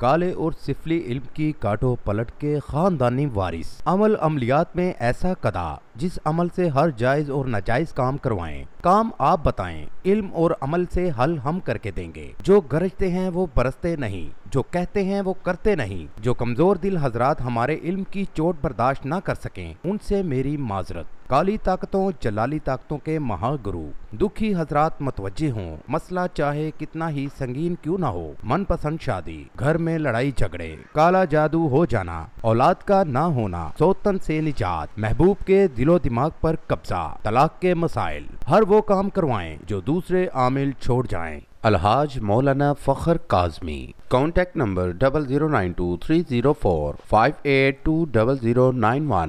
काले और सिफली इल्म की काटो पलट के खानदानी वारिस अमल अमलियात में ऐसा कदा जिस अमल से हर जायज़ और नाजायज़ काम करवाएं काम आप बताएं इल्म और अमल से हल हम करके देंगे जो गरजते हैं वो बरसते नहीं जो कहते हैं वो करते नहीं जो कमज़ोर दिल हजरात हमारे इल्म की चोट बर्दाश्त ना कर सकें उनसे मेरी माजरत काली ताकतों जलाली ताकतों के महागुरु दुखी हजरात मतवजे हों मसला चाहे कितना ही संगीन क्यों ना हो मनपसंद शादी घर में लड़ाई झगड़े काला जादू हो जाना औलाद का ना होना सोतन से निजात महबूब के दिलों दिलो दिमाग पर कब्जा तलाक के मसाइल हर वो काम करवाएं जो दूसरे आमिल छोड़ जाएं Alhaj Maulana Fakhar Kazmi contact number double zero nine two three zero four five eight two double zero nine one